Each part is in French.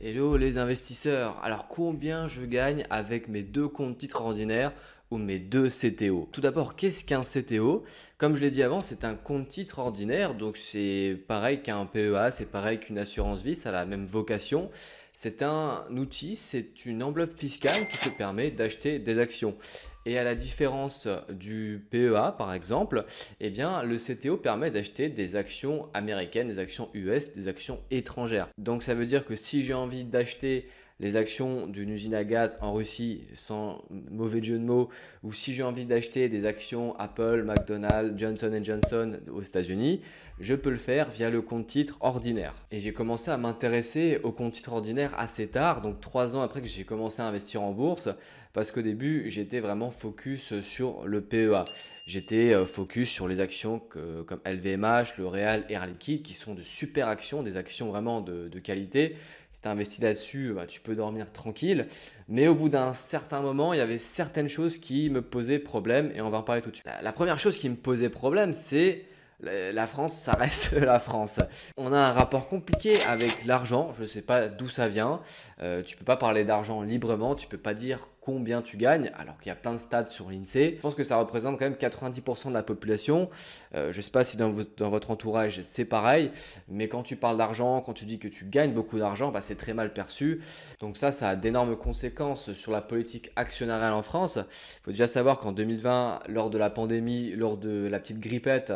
Hello les investisseurs, alors combien je gagne avec mes deux comptes titres ordinaires ou mes deux CTO. Tout d'abord, qu'est-ce qu'un CTO Comme je l'ai dit avant, c'est un compte-titre ordinaire, donc c'est pareil qu'un PEA, c'est pareil qu'une assurance vie, ça a la même vocation. C'est un outil, c'est une enveloppe fiscale qui te permet d'acheter des actions. Et à la différence du PEA, par exemple, eh bien, le CTO permet d'acheter des actions américaines, des actions US, des actions étrangères. Donc ça veut dire que si j'ai envie d'acheter les actions d'une usine à gaz en Russie, sans mauvais jeu de mots, ou si j'ai envie d'acheter des actions Apple, McDonald's, Johnson Johnson aux États-Unis, je peux le faire via le compte titre ordinaire. Et j'ai commencé à m'intéresser au compte titre ordinaire assez tard, donc trois ans après que j'ai commencé à investir en bourse, parce qu'au début, j'étais vraiment focus sur le PEA. J'étais euh, focus sur les actions comme LVMH, L'Oréal, Real, Air Liquide, qui sont de super actions, des actions vraiment de qualité si tu investi là-dessus, bah, tu peux dormir tranquille. Mais au bout d'un certain moment, il y avait certaines choses qui me posaient problème et on va en parler tout de suite. La, première chose qui me posait problème, c'est la France, ça reste la France. On a un rapport compliqué avec l'argent. Je ne sais pas d'où ça vient. Tu euh, tu peux pas parler d'argent librement. Tu peux pas dire combien tu gagnes, alors qu'il y a plein de stats sur l'INSEE. Je pense que ça représente quand même 90% de la population. Euh, je ne sais pas si dans, votre entourage c'est pareil, mais quand tu parles d'argent, quand tu dis que tu gagnes beaucoup d'argent, bah, c'est très mal perçu. Donc ça, ça a d'énormes conséquences sur la politique actionnariale en France. Il faut déjà savoir qu'en 2020, lors de la pandémie, lors de la petite grippette,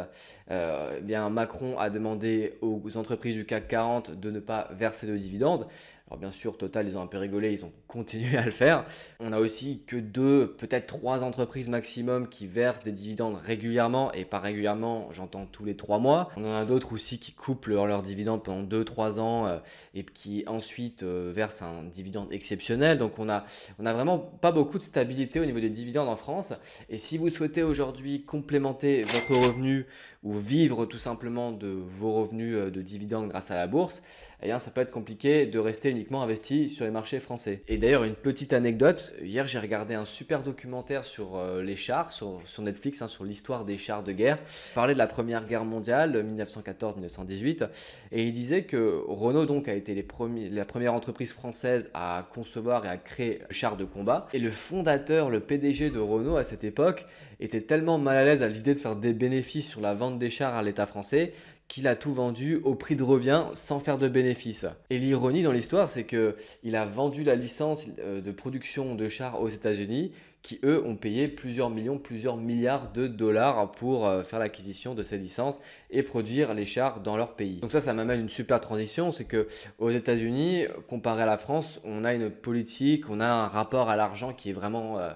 euh, eh bien Macron a demandé aux entreprises du CAC 40 de ne pas verser de dividendes bien sûr, Total, ils ont un peu rigolé, ils ont continué à le faire. On a aussi que deux, peut-être trois entreprises maximum qui versent des dividendes régulièrement, et pas régulièrement, j'entends tous les trois mois. On en a d'autres aussi qui coupent leurs dividendes pendant deux, trois ans euh, et qui ensuite euh, versent un dividende exceptionnel. Donc on a, on a vraiment pas beaucoup de stabilité au niveau des dividendes en France. Et si vous souhaitez aujourd'hui complémenter votre revenu ou vivre tout simplement de vos revenus euh, de dividendes grâce à la bourse, eh bien ça peut être compliqué de rester une investi sur les marchés français. Et d'ailleurs, une petite anecdote, hier j'ai regardé un super documentaire sur euh, les chars, sur, Netflix, hein, sur l'histoire des chars de guerre. Il parlait de la Première Guerre mondiale, 1914-1918, euh, et il disait que Renault donc a été les premiers, la première entreprise française à concevoir et à créer chars char de combat. Et le fondateur, le PDG de Renault à cette époque, était tellement mal à l'aise à l'idée de faire des bénéfices sur la vente des chars à l'État français qu'il a tout vendu au prix de revient sans faire de bénéfice. Et l'ironie dans l'histoire, c'est que il a vendu la licence euh, de production de chars aux États-Unis qui eux ont payé plusieurs millions, plusieurs milliards de dollars pour euh, faire l'acquisition de ces licences et produire les chars dans leur pays. Donc ça, ça m'amène une super transition, c'est que aux États-Unis, comparé à la France, on a une politique, on a un rapport à l'argent qui est vraiment euh,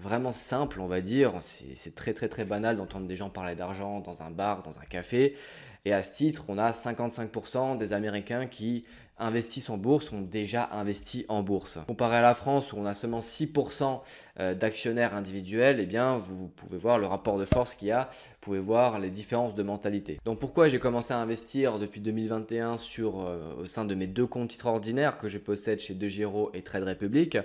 vraiment simple, on va dire. C'est très très très banal d'entendre des gens parler d'argent dans un bar, dans un café. Et à ce titre, on a 55% des Américains qui investissent en bourse ont déjà investi en bourse. Comparé à la France où on a seulement 6% euh, d'actionnaires individuels, eh bien vous pouvez voir le rapport de force qu'il y a, vous pouvez voir les différences de mentalité. Donc pourquoi j'ai commencé à investir depuis 2021 sur, euh, au sein de mes deux comptes titres ordinaires que je possède chez DeGiro et Trade Republic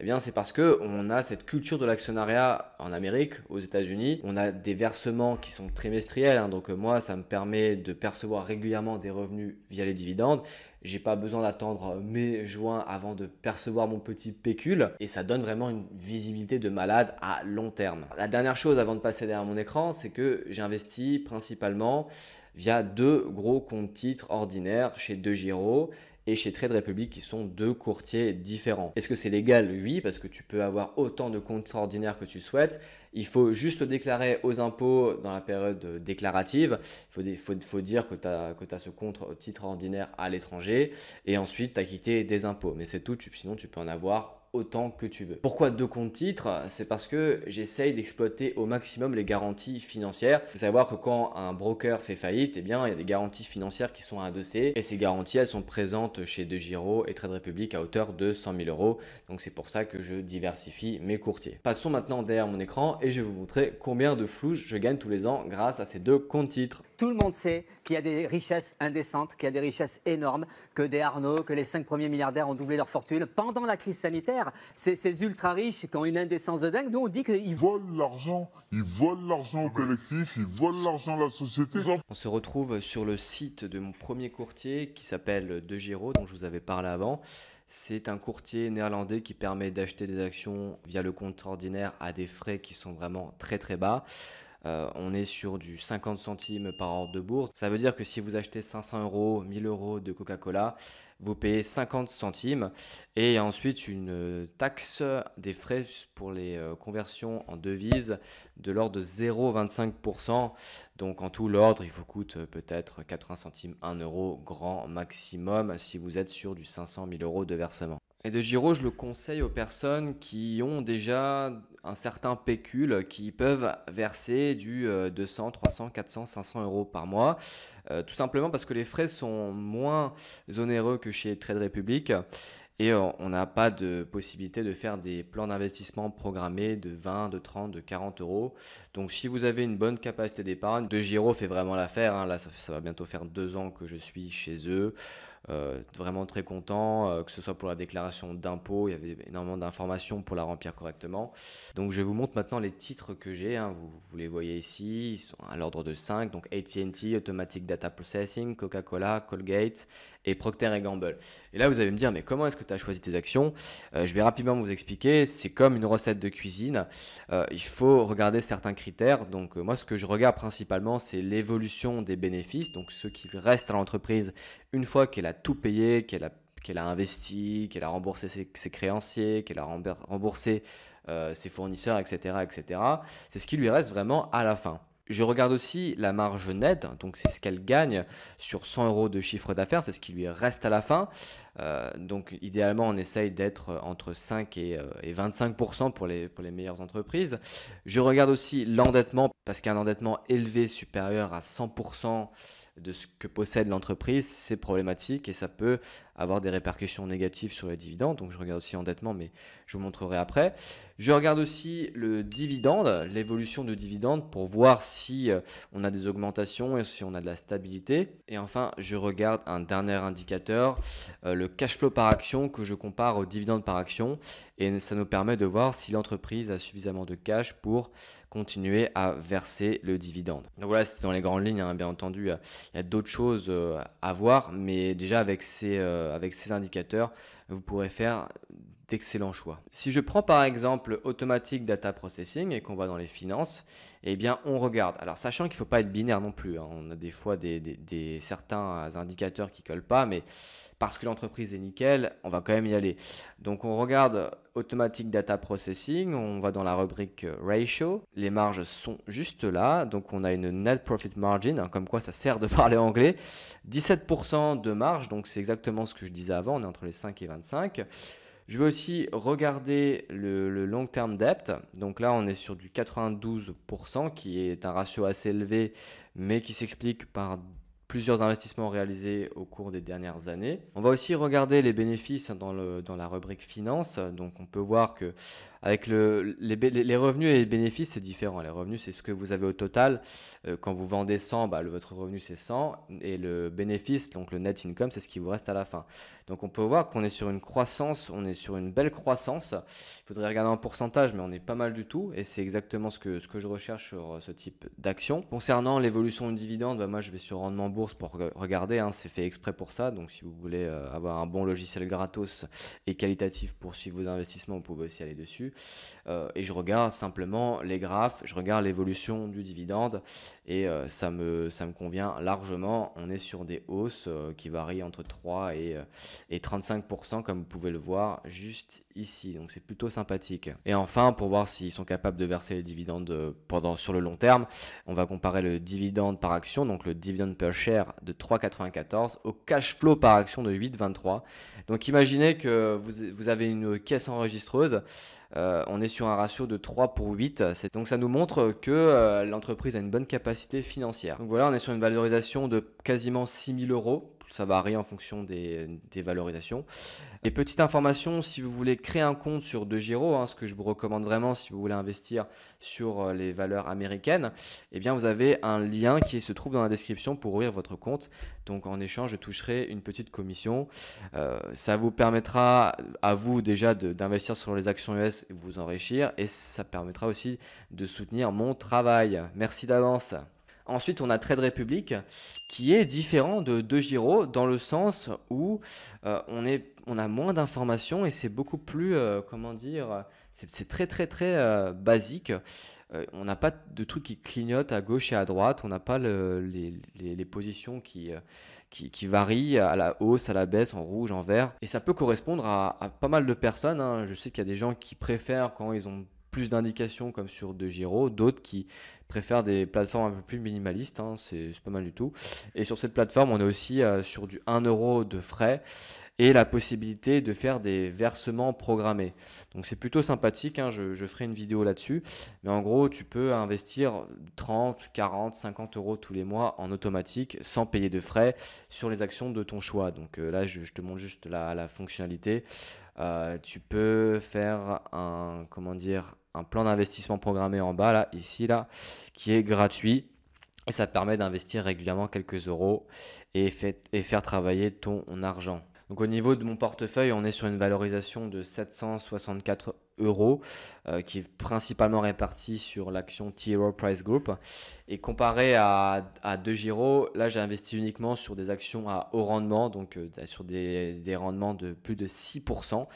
Eh bien c'est parce que on a cette culture de l'actionnariat en Amérique, aux États-Unis, on a des versements qui sont trimestriels, hein, donc euh, moi ça me permet de percevoir régulièrement des revenus via les dividendes. J'ai pas besoin d'attendre mai-juin avant de percevoir mon petit pécule. Et ça donne vraiment une visibilité de malade à long terme. La dernière chose avant de passer derrière mon écran, c'est que j'investis principalement via deux gros comptes titres ordinaires chez De Giro et chez Trade Republic qui sont deux courtiers différents. Est-ce que c'est légal Oui, parce que tu peux avoir autant de comptes ordinaires que tu souhaites. Il faut juste déclarer aux impôts dans la période déclarative. Il faut, dire que tu as, ce compte titre ordinaire à l'étranger et ensuite tu as quitté des impôts. Mais c'est tout, sinon tu peux en avoir autant que tu veux. Pourquoi deux comptes titres C'est parce que j'essaye d'exploiter au maximum les garanties financières. Il faut savoir que quand un broker fait faillite, eh bien, il y a des garanties financières qui sont adossées et ces garanties, elles sont présentes chez De Giro et Trade Republic à hauteur de 100 000 euros. Donc c'est pour ça que je diversifie mes courtiers. Passons maintenant derrière mon écran et je vais vous montrer combien de flouches je gagne tous les ans grâce à ces deux comptes titres. Tout le monde sait qu'il y a des richesses indécentes, qu'il y a des richesses énormes, que des Arnaud, que les cinq premiers milliardaires ont doublé leur fortune pendant la crise sanitaire ces, ultra-riches qui ont une indécence de dingue, nous on dit qu'ils volent l'argent. Ils volent l'argent au collectif, ils volent l'argent à la société. On se retrouve sur le site de mon premier courtier qui s'appelle De Giro, dont je vous avais parlé avant. C'est un courtier néerlandais qui permet d'acheter des actions via le compte ordinaire à des frais qui sont vraiment très très bas. Euh, on est sur du 50 centimes par ordre de bourse. Ça veut dire que si vous achetez 500 euros, 1000 euros de Coca-Cola, vous payez 50 centimes et ensuite une taxe des frais pour les euh, conversions en devises de l'ordre de 0,25%. Donc en tout l'ordre, il vous coûte euh, peut-être 80 centimes, 1 euro grand maximum si vous êtes sur du 500 000 euros de versement. Et de Giro, je le conseille aux personnes qui ont déjà un certain pécule, qui peuvent verser du 200, 300, 400, 500 euros par mois, euh, tout simplement parce que les frais sont moins onéreux que chez Trade Republic. Et euh, on n'a pas de possibilité de faire des plans d'investissement programmés de 20, de 30, de 40 euros. Donc si vous avez une bonne capacité d'épargne, De Giro fait vraiment l'affaire. Hein. Là, ça, va bientôt faire deux ans que je suis chez eux. Euh, vraiment très content, euh, que ce soit pour la déclaration d'impôt, il y avait énormément d'informations pour la remplir correctement. Donc je vous montre maintenant les titres que j'ai, hein. vous, les voyez ici, ils sont à l'ordre de 5, donc ATT, Automatic Data Processing, Coca-Cola, Colgate et Procter Gamble. Et là vous allez me dire, mais comment est-ce que tu as choisi tes actions euh, Je vais rapidement vous expliquer, c'est comme une recette de cuisine, il faut regarder certains critères, donc moi ce que je regarde principalement c'est l'évolution des bénéfices, donc ce qui reste à l'entreprise une fois qu'elle a a tout payé, qu'elle a, qu'elle a investi, qu'elle a remboursé ses, créanciers, qu'elle a remboursé euh, ses fournisseurs, etc. etc. C'est ce qui lui reste vraiment à la fin. Je regarde aussi la marge nette, donc c'est ce qu'elle gagne sur 100 euros de chiffre d'affaires, c'est ce qui lui reste à la fin. Euh, donc idéalement, on essaye d'être entre 5 et, 25% euh, pour les, pour les meilleures entreprises. Je regarde aussi l'endettement, parce qu'un endettement élevé supérieur à 100%, de ce que possède l'entreprise, c'est problématique et ça peut avoir des répercussions négatives sur les dividendes. Donc je regarde aussi endettement, mais je vous montrerai après. Je regarde aussi le dividende, l'évolution de dividende pour voir si euh, on a des augmentations et si on a de la stabilité. Et enfin, je regarde un dernier indicateur, euh, le cash flow par action que je compare au dividende par action. Et ça nous permet de voir si l'entreprise a suffisamment de cash pour continuer à verser le dividende. Donc voilà, c'était dans les grandes lignes, hein, bien entendu. Euh, il y a d'autres choses euh, à voir, mais déjà avec ces, euh, avec indicateurs, vous pourrez faire excellent choix. Si je prends par exemple Automatic Data Processing et qu'on va dans les finances, eh bien on regarde. Alors sachant qu'il ne faut pas être binaire non plus, hein. on a des fois des, certains indicateurs qui collent pas, mais parce que l'entreprise est nickel, on va quand même y aller. Donc on regarde Automatic Data Processing, on va dans la rubrique Ratio, les marges sont juste là, donc on a une Net Profit Margin, hein, comme quoi ça sert de parler anglais, 17% de marge, donc c'est exactement ce que je disais avant, on est entre les 5 et 25. Je vais aussi regarder le, long terme debt. Donc là, on est sur du 92%, qui est un ratio assez élevé, mais qui s'explique par plusieurs investissements réalisés au cours des dernières années. On va aussi regarder les bénéfices dans, la rubrique finance. Donc on peut voir que avec le, les, revenus et les bénéfices, c'est différent. Les revenus, c'est ce que vous avez au total. Euh, quand vous vendez 100, bah, votre revenu, c'est 100. Et le bénéfice, donc le net income, c'est ce qui vous reste à la fin. Donc on peut voir qu'on est sur une croissance, on est sur une belle croissance. Il faudrait regarder en pourcentage, mais on est pas mal du tout. Et c'est exactement ce que, ce que je recherche sur ce type d'action. Concernant l'évolution du dividende, bah, moi, je vais sur rendement boursier pour regarder, hein, c'est fait exprès pour ça. Donc si vous voulez euh, avoir un bon logiciel gratos et qualitatif pour suivre vos investissements, vous pouvez aussi aller dessus. Euh, et je regarde simplement les graphes, je regarde l'évolution du dividende et euh, ça, me, ça me convient largement. On est sur des hausses qui varient entre 3 et, et 35%, comme vous pouvez le voir juste ici. Donc c'est plutôt sympathique. Et enfin, pour voir s'ils sont capables de verser les dividendes euh, pendant, sur le long terme, on va comparer le dividende par action, donc le dividend per share de 3,94 au cash flow par action de 8,23. Donc imaginez que vous, avez une caisse enregistreuse. Euh, on est sur un ratio de 3 pour 8. Donc ça nous montre que euh, l'entreprise a une bonne capacité financière. Donc voilà, on est sur une valorisation de quasiment 000 euros ça varie en fonction des, valorisations. Et petite information, si vous voulez créer un compte sur DeGiro, hein, ce que je vous recommande vraiment si vous voulez investir sur euh, les valeurs américaines, eh bien vous avez un lien qui se trouve dans la description pour ouvrir votre compte. Donc en échange, je toucherai une petite commission. Euh, ça vous permettra à vous déjà d'investir sur les actions US et vous enrichir. Et ça permettra aussi de soutenir mon travail. Merci d'avance. Ensuite, on a Trade Republic qui est différent de Giro dans le sens où euh, on, est, on a moins d'informations et c'est beaucoup plus, euh, comment dire, c'est très très très euh, basique. on n'a pas de trucs qui clignotent à gauche et à droite, on n'a pas les, positions qui, qui, varient à la hausse, à la baisse, en rouge, en vert. Et ça peut correspondre à, pas mal de personnes. Hein. Je sais qu'il y a des gens qui préfèrent quand ils ont plus d'indications comme sur De Giro, d'autres qui préfère des plateformes un peu plus minimalistes, hein, c'est pas mal du tout. Et sur cette plateforme, on est aussi euh, sur du 1 euro de frais et la possibilité de faire des versements programmés. Donc c'est plutôt sympathique, hein, je, ferai une vidéo là-dessus. Mais en gros, tu peux investir 30, 40, 50 euros tous les mois en automatique sans payer de frais sur les actions de ton choix. Donc euh, là, je, te montre juste la, fonctionnalité. Euh, tu peux faire un, comment dire, un plan d'investissement programmé en bas, là, ici, là, qui est gratuit. Et ça permet d'investir régulièrement quelques euros et, fait, et faire travailler ton argent. Donc au niveau de mon portefeuille, on est sur une valorisation de 764 euros euros, euh, qui est principalement réparti sur l'action t Price Group. Et comparé à, 2 Giro, là j'ai investi uniquement sur des actions à haut rendement, donc euh, bah, sur des, rendements de plus de 6%,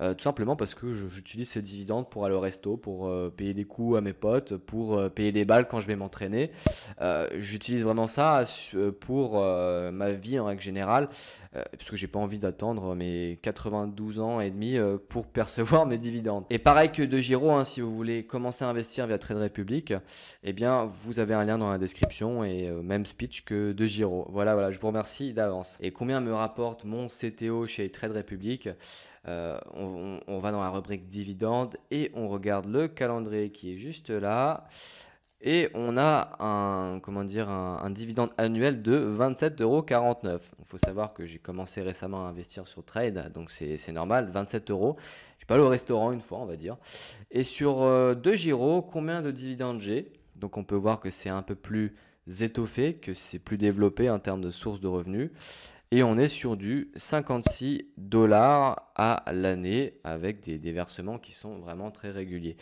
euh, tout simplement parce que j'utilise ces dividendes pour aller au resto, pour payer des coûts à mes potes, pour payer des balles quand je vais m'entraîner. j'utilise vraiment ça pour ma vie en règle générale, parce que j'ai pas envie d'attendre mes 92 ans et demi pour percevoir mes dividendes. Et pareil que De Giro, hein, si vous voulez commencer à investir via Trade Republic, eh bien, vous avez un lien dans la description et euh, même speech que De Giro. Voilà, voilà, je vous remercie d'avance. Et combien me rapporte mon CTO chez Trade Republic euh, on, va dans la rubrique dividende et on regarde le calendrier qui est juste là. Et on a un, comment dire, un, dividende annuel de 27,49 euros. Il faut savoir que j'ai commencé récemment à investir sur Trade, donc c'est normal, 27 euros. Je pas allé au restaurant une fois, on va dire. Et sur 2 euh, deux gyros, combien de dividendes j'ai Donc on peut voir que c'est un peu plus étoffé, que c'est plus développé en termes de source de revenus. Et on est sur du 56 dollars à l'année avec des, déversements versements qui sont vraiment très réguliers.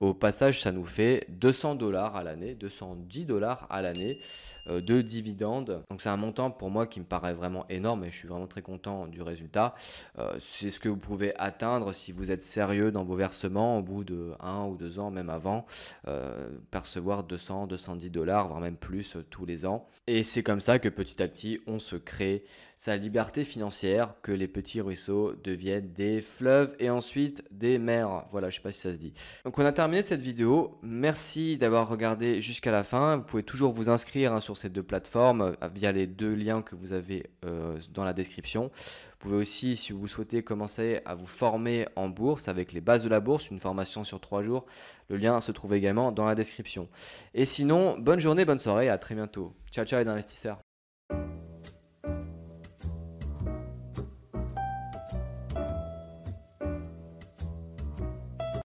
Au passage, ça nous fait 200 dollars à l'année, 210 dollars à l'année euh, de dividendes. Donc c'est un montant pour moi qui me paraît vraiment énorme et je suis vraiment très content du résultat. Euh, c'est ce que vous pouvez atteindre si vous êtes sérieux dans vos versements au bout de un ou deux ans, même avant, euh, percevoir 200, 210 dollars, voire même plus tous les ans. Et c'est comme ça que petit à petit, on se crée sa liberté financière, que les petits ruisseaux deviennent des fleuves et ensuite des mers. Voilà, je sais pas si ça se dit. Donc on a terminé cette vidéo. Merci d'avoir regardé jusqu'à la fin. Vous pouvez toujours vous inscrire hein, sur ces deux plateformes euh, via les deux liens que vous avez euh, dans la description. Vous pouvez aussi, si vous souhaitez commencer à vous former en bourse avec les bases de la bourse, une formation sur trois jours, le lien se trouve également dans la description. Et sinon, bonne journée, bonne soirée, à très bientôt. Ciao, ciao les investisseurs.